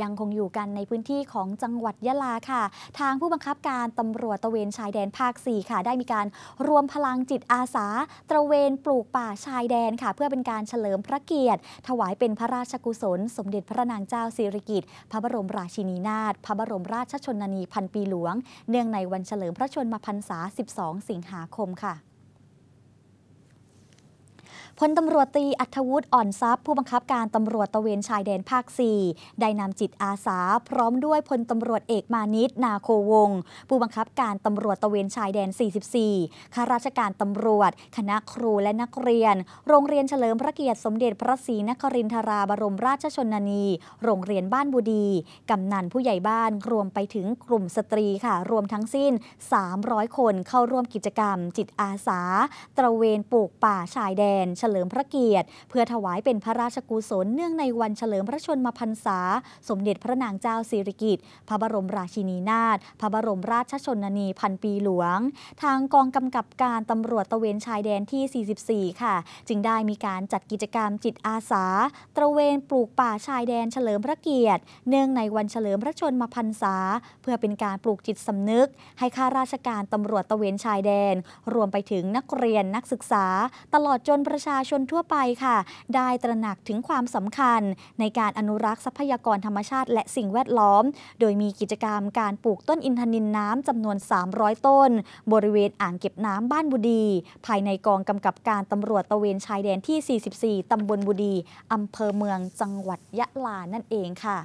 ยังคงอยู่กันในพื้นที่ของจังหวัดยะลาค่ะ ทางผู้บังคับการตำรวจตะเวนชายแดนภาค4ค่ะ ได้มีการรวมพลังจิตอาสาตระเวนปลูกป่าชายแดนค่ะ เพื่อเป็นการเฉลิมพระเกียรติ ถวายเป็นพระราชกุศล สมเด็จพระนางเจ้าสิริกิติ์พระบรมราชินีนาถพระบรมราชชนนีพันปีหลวงเนื่องในวันเฉลิมพระชนมพรรษา 12 สิงหาคมค่ะพลตำรวจตีอัธวุฒิอ่อนทรัพย์ผู้บังคับการตำรวจตะเวนชายแดนภาค 4 ได้นำจิตอาสา พร้อมด้วยพลตำรวจเอกมานิตนาโควงผู้บังคับการตำรวจตะเวนชายแดน 44 ข้าราชการตำรวจคณะครูและนักเรียน โรงเรียนเฉลิมพระเกียรติสมเด็จพระศรีนครินทราบรมราชชนนี โรงเรียนบ้านบุดีกำนันผู้ใหญ่บ้านรวมไปถึงกลุ่มสตรีค่ะ รวมทั้งสิ้น 300 คนเข้าร่วมกิจกรรม จิตอาสาตะเวนปลูกป่าชายแดนเฉลิมพระเกียรติ เพื่อถวายเป็นพระราชกุศลเนื่องในวันเฉลิมพระชนมพรรษา สมเด็จพระนางเจ้าสิริกิติ์พระบรมราชินีนาถพระบรมราชชนนีพันปีหลวง ทางกองกำกับการตำรวจตะเวนชายแดนที่ 44 ค่ะ จึงได้มีการจัดกิจกรรมจิตอาสา ตระเวนปลูกป่าชายแดนเฉลิมพระเกียรติ เนื่องในวันเฉลิมพระชนมพรรษา เพื่อเป็นการปลูกจิตสำนึก ให้ข้าราชการตำรวจตะเวนชายแดน รวมไปถึงนักเรียนนักศึกษา ตลอดจนประชาชาชนทั่วไปค่ะ ได้ตระหนักถึงความสำคัญ ในการอนุรักษ์ทรัพยากรธรรมชาติและสิ่งแวดล้อม โดยมีกิจกรรมการปลูกต้นอินทนินน้ำจำนวน 300 ต้น บริเวณอ่างเก็บน้ำบ้านบุดี ภายในกองกำกับการตำรวจตะเวนชายแดนที่ 44 ตำบลบุดีอำเภอเมืองจังหวัดยะลา นั่นเองค่ะ